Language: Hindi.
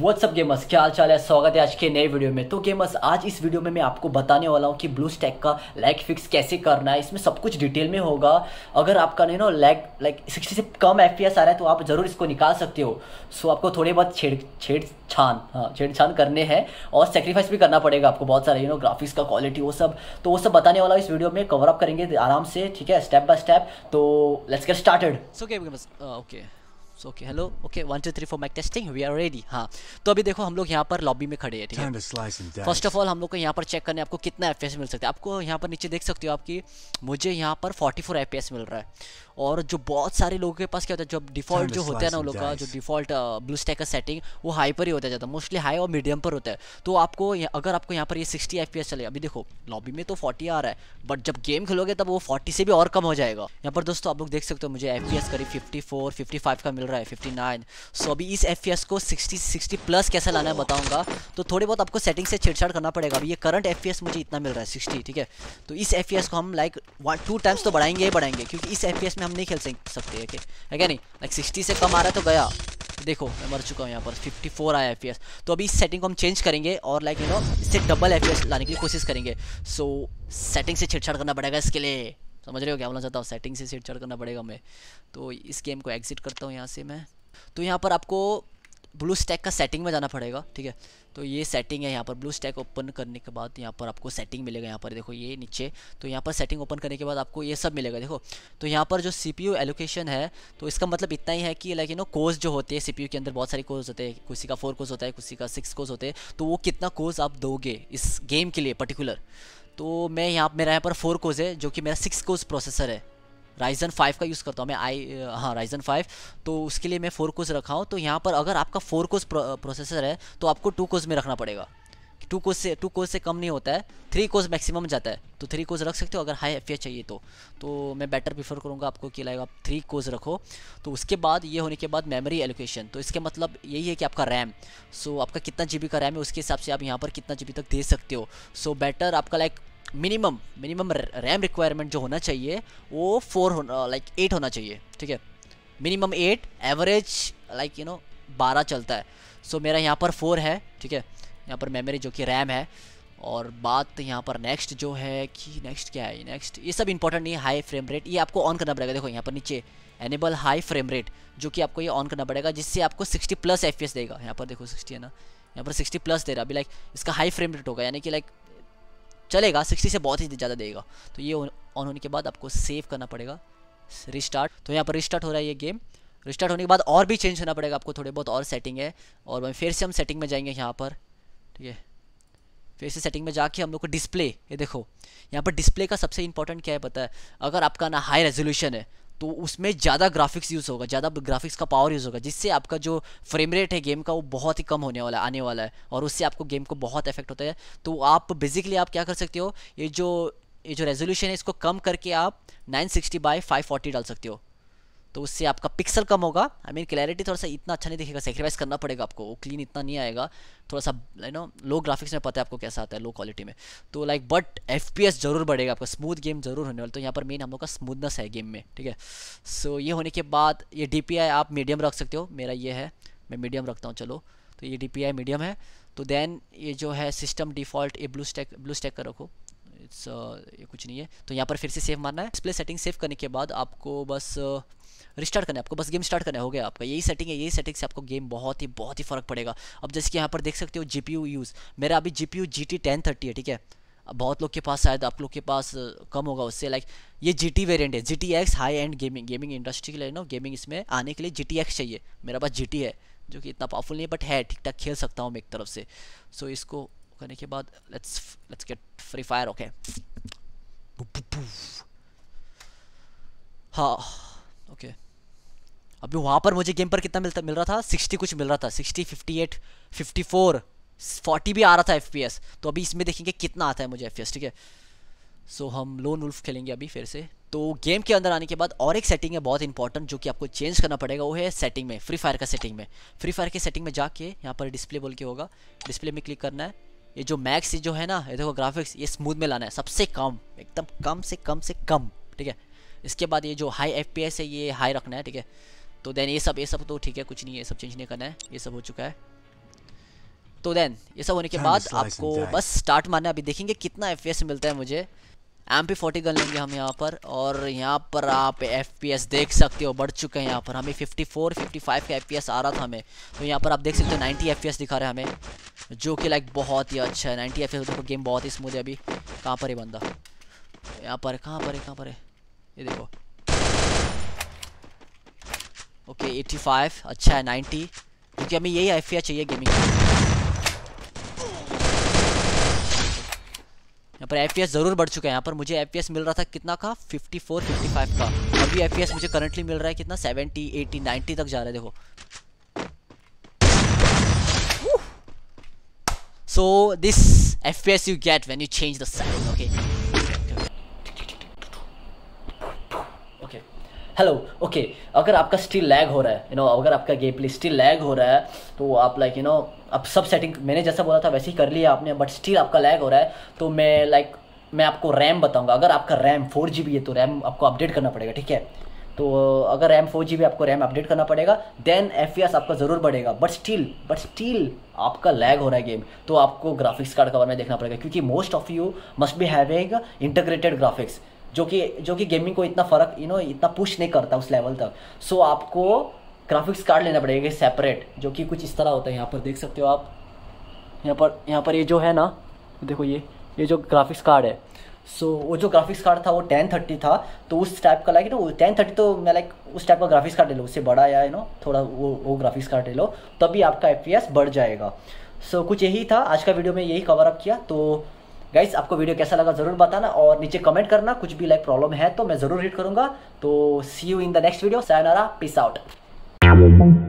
व्हाट्सअप गेमर्स क्या हाल चाल है स्वागत है आज के नए वीडियो में तो गेमर्स आज इस वीडियो में मैं आपको बताने वाला हूँ कि ब्लू स्टैक का लैग फिक्स कैसे करना है इसमें सब कुछ डिटेल में होगा अगर आपका नहीं ना लैग लाइक सिक्सटी से कम एफ आ रहा है तो आप ज़रूर इसको निकाल सकते हो सो आपको थोड़े बहुत छेड़ छेड़ छान हाँ छेड़छान करने हैं और सेक्रीफाइस भी करना पड़ेगा आपको बहुत सारे यू नो ग्राफिक्स का क्वालिटी वो सब तो वो सब बताने वाला इस वीडियो में कवर अप करेंगे आराम से ठीक है स्टेप बाय स्टेप तो let's get started okay so okay hello okay one two three four mic testing we are ready हाँ तो अभी देखो हम लोग यहाँ पर लॉबी में खड़े हैं ठीक है फर्स्ट ऑफ ऑल हम लोग को यहाँ पर चेक करने आपको कितना एफ मिल सकता है आपको यहाँ पर नीचे देख सकते हो आपकी मुझे यहाँ पर फोर्टी फोर मिल रहा है और जो बहुत सारे लोगों के पास क्या होता है जब डिफॉल्ट जो होता है ना उन लोगों का जो डिफॉल्ट ब्लू स्टैक का सेटिंग वो हाई पर ही होता जाता है मोस्टली हाई और मीडियम पर होता है तो आपको अगर आपको यहाँ पर ये सिक्सटी एफ चले अभी देखो लॉबी में तो फोर्टी आ रहा है बट जब गेम खेलोगे तब वो फोर्टी से भी और कम हो जाएगा यहाँ पर दोस्तों आप लोग देख सकते हो मुझे एफ करीब फिफ्टी फोर फिफ्टी फाइव का मिल रहा है फिफ्टी नाइन सो अभी इस एफ को सिक्सटी सिक्सटी प्लस कैसे लाना है बताऊँगा तो थोड़ी बहुत आपको सेटिंग से छेड़छाड़ करना पड़ेगा अभी ये करंट एफ मुझे इतना मिल रहा है सिक्सटी ठीक है तो इस एफ को हम लाइक टू टाइम्स तो बढ़ाएंगे ही बढ़ाएंगे क्योंकि इस एफ में हम नहीं खेल सकते ओके है क्या नहीं लाइक सिक्सटी से कम आ रहा है तो गया देखो मैं मर चुका हूँ यहाँ पर 54 आया एफ तो अभी इस सेटिंग को हम चेंज करेंगे और लाइक यू नो इससे डबल एफ लाने की कोशिश करेंगे सो so, सेटिंग से छेड़छाड़ करना पड़ेगा इसके लिए समझ रहे हो क्या बोलना चाहता हूँ सेटिंग से छेड़छाड़ करना पड़ेगा हमें तो इस गेम को एग्जिट करता हूँ यहाँ से मैं तो यहाँ पर आपको ब्लू स्टैक का सेटिंग में जाना पड़ेगा ठीक है तो ये सेटिंग है यहाँ पर ब्लू स्टैक ओपन करने के बाद यहाँ पर आपको सेटिंग मिलेगा यहाँ पर देखो ये नीचे तो यहाँ पर सेटिंग ओपन करने के बाद आपको ये सब मिलेगा देखो तो यहाँ पर जो सी एलोकेशन है तो इसका मतलब इतना ही है कि लाइक यू नो कोर्स जो होते हैं सी के अंदर बहुत सारे कोर्स होते हैं किसी का फोर कोर्स होता है किसी का सिक्स कोर्स होते हैं तो वो कितना कोर्स आप दोगे इस गेम के लिए पर्टिकुलर तो मैं यहाँ मेरा यहाँ पर फोर कोर्स है जो कि मेरा सिक्स कोर्स प्रोसेसर है राइजन फाइव का यूज़ करता हूँ मैं आई हाँ राइजन फाइव तो उसके लिए मैं फोर कोज रखा हूँ तो यहाँ पर अगर आपका फोर कोज प्रोसेसर है तो आपको टू कोज में रखना पड़ेगा टू कोज से टू कोज से कम नहीं होता है थ्री कोज मैक्सिमम जाता है तो थ्री कोज रख सकते हो अगर हाई एफ चाहिए तो तो मैं बेटर प्रीफर करूँगा आपको कि लाइक आप थ्री कोज रखो तो उसके बाद ये होने के बाद मेमोरी एलोकेशन तो इसके मतलब यही है कि आपका रैम सो आपका कितना जी का रैम है उसके हिसाब से आप यहाँ पर कितना जी तक दे सकते हो सो बेटर आपका like minimum minimum RAM requirement जो होना चाहिए वो फोर होना लाइक एट होना चाहिए ठीक है minimum eight average like you know बारह चलता है सो so, मेरा यहाँ पर फोर है ठीक है यहाँ पर मेमोरी जो कि रैम है और बात यहाँ पर नेक्स्ट जो है कि नेक्स्ट क्या है नेक्स्ट ये सब इंपॉर्टेंट नहीं हाई फ्रेम रेट ये आपको ऑन करना पड़ेगा देखो यहाँ पर नीचे एनेबल हाई फ्रेम रेट जो कि आपको ये ऑन करना पड़ेगा जिससे आपको 60 प्लस एफ देगा यहाँ पर देखो 60 है ना यहाँ पर 60 प्लस दे रहा अभी लाइक इसका हाई फ्रेम रेट होगा यानी कि लाइक चलेगा सिक्सटी से बहुत ही ज़्यादा देगा तो ये ऑन होने के बाद आपको सेव करना पड़ेगा रिस्टार्ट तो यहाँ पर रिस्टार्ट हो रहा है ये गेम रिस्टार्ट होने के बाद और भी चेंज होना पड़ेगा आपको थोड़े बहुत और सेटिंग है और फिर से हम सेटिंग में जाएंगे यहाँ पर ठीक है फिर से सेटिंग में जाके हम लोग को डिस्प्ले ये देखो यहाँ पर डिस्प्ले का सबसे इंपॉर्टेंट क्या है पता है अगर आपका ना हाई रेजोल्यूशन है तो उसमें ज़्यादा ग्राफिक्स यूज़ होगा ज़्यादा ग्राफिक्स का पावर यूज़ होगा जिससे आपका जो फ्रेम रेट है गेम का वो बहुत ही कम होने वाला आने वाला है और उससे आपको गेम को बहुत इफेक्ट होता है तो आप बेसिकली आप क्या कर सकते हो ये जो ये जो रेजोल्यूशन है इसको कम करके आप 960 सिक्सटी बाई फाइव डाल सकते हो तो उससे आपका पिक्सल कम होगा आई मीन क्लैरिटी थोड़ा सा इतना अच्छा नहीं दिखेगा सेक्रीफाइस करना पड़ेगा आपको वो क्लीन इतना नहीं आएगा थोड़ा सा यू नो लो ग्राफिक्स में पता है आपको कैसा आता है लो क्वालिटी में तो लाइक बट एफ जरूर बढ़ेगा आपका स्मूथ गेम जरूर होने वाला तो यहाँ पर मेन हम लोग का स्मूथनेस है गेम में ठीक है सो so, ये होने के बाद ये डी आप मीडियम रख सकते हो मेरा ये है मैं मीडियम रखता हूँ चलो तो ये डी मीडियम है तो देन ये जो है सिस्टम डिफ़ॉल्ट ये ब्लू स्टैक ब्लू स्टैक का रखो इट्स uh, ये कुछ नहीं है तो यहाँ पर फिर से सेव मारना है डिस्प्ले सेटिंग सेव करने के बाद आपको बस रिस्टार्ट uh, करना है आपको बस गेम स्टार्ट करना है हो गया आपका यही सेटिंग है यही सेटिंग से आपको गेम बहुत ही बहुत ही फ़र्क पड़ेगा अब जैसे कि यहाँ पर देख सकते हो जी यूज़ मेरा अभी जी पी यू है ठीक है बहुत लोग के पास शायद आप लोग के पास uh, कम होगा उससे लाइक ये जी टी वेरियंट है G T X high end gaming gaming industry के लिए ना गेमिंग इसमें आने के लिए जी टी एक्स चाहिए मेरा पास जी टी है जो कि इतना पावरफुल नहीं है बट है ठीक ठाक खेल सकता हूँ मैं एक तरफ से सो so, इसको करने के बाद let's let's get Free Fire okay हाँ ओके अभी वहाँ पर मुझे गेम पर कितना मिलता मिल रहा था सिक्सटी कुछ मिल रहा था sixty fifty eight fifty four forty भी आ रहा था एफ पी एस तो अभी इसमें देखेंगे कितना आता है मुझे एफ पी एस ठीक है सो so, हम लोन वुल्फ खेलेंगे अभी फिर से तो गेम के अंदर आने के बाद और एक सेटिंग है बहुत इंपॉर्टेंट जो कि आपको चेंज करना पड़ेगा वो है सेटिंग में फ्री फायर का सेटिंग में फ्री फायर के सेटिंग में जाके यहाँ पर डिस्प्ले बोल के होगा डिस्प्ले में क्लिक करना है ये जो मैक्स जो है ना ये देखो ग्राफिक्स ये स्मूथ में लाना है सबसे कम एकदम कम से कम से कम ठीक है इसके बाद ये जो हाई एफ है ये हाई रखना है ठीक है तो देन ये सब ये सब तो ठीक है कुछ नहीं है ये सब चेंज नहीं करना है ये सब हो चुका है तो देन ये सब होने के बाद आपको बस स्टार्ट मारना है अभी देखेंगे कितना एफ मिलता है मुझे एम पी फोर्टी गन लेंगे हम यहाँ पर और यहाँ पर आप एफ पी एस देख सकते हो बढ़ चुके हैं यहाँ पर हमें फिफ्टी फोर फिफ्टी फाइव का एफ पी एस आ रहा था हमें तो यहाँ पर आप देख सकते हो नाइन्टी एफ पी एस दिखा रहे हैं हमें जो कि लाइक बहुत ही अच्छा है नाइन्टी एफ पी एस देखो गेम बहुत ही स्मूथ है अभी कहाँ पर है बंदा यहाँ पर कहाँ पर है कहाँ पर है ये देखो ओके एट्टी फाइव अच्छा है नाइन्टी क्योंकि हमें यही एफ चाहिए गेमिंग यहाँ पर एफ ज़रूर बढ़ चुका है यहाँ पर मुझे एफ मिल रहा था कितना का 54, 55 का अभी एफ मुझे करंटली मिल रहा है कितना 70, 80, 90 तक जा रहा है देखो so this if you get when you change the side okay hello okay अगर आपका स्टिल लैग हो रहा है यू नो अगर आपका गेम प्ले स्टिल लैग हो रहा है तो आप लाइक यू नो अब सब सेटिंग मैंने जैसा बोला था वैसे ही कर लिया आपने बट स्टिल आपका लैग हो रहा है तो मैं लाइक मैं आपको रैम बताऊंगा अगर आपका रैम फोर जी बी है तो रैम आपको अपडेट करना पड़ेगा ठीक है तो अगर रैम फोर जी बी आपको रैम अपडेट करना पड़ेगा देन एफ एस आपका ज़रूर बढ़ेगा बट स्टिल बट स्टिल आपका लैग हो रहा है गेम तो आपको ग्राफिक्स कार्ड कवर में देखना पड़ेगा क्योंकि most of you must be having integrated graphics जो कि जो कि गेमिंग को इतना फ़र्क यू नो इतना पुश नहीं करता उस लेवल तक सो so, आपको ग्राफिक्स कार्ड लेना पड़ेगा सेपरेट जो कि कुछ इस तरह होता है यहाँ पर देख सकते हो आप यहाँ पर यहाँ पर ये जो है ना देखो ये ये जो ग्राफिक्स कार्ड है सो so, वो जो ग्राफिक्स कार्ड था वो टेन थर्टी था तो उस टाइप का लाइक ना टेन थर्टी तो मैं लाइक उस टाइप का ग्राफिक्स कार्ड ले लो उससे बड़ा या यू नो थोड़ा वो वो ग्राफिक्स कार्ड ले लो तभी आपका एफ बढ़ जाएगा सो so, कुछ यही था आज का वीडियो में यही कवर अप किया तो गाइस आपको वीडियो कैसा लगा जरूर बताना और नीचे कमेंट करना कुछ भी लाइक प्रॉब्लम है तो मैं जरूर रीड करूंगा तो see you in the next video sayonara peace out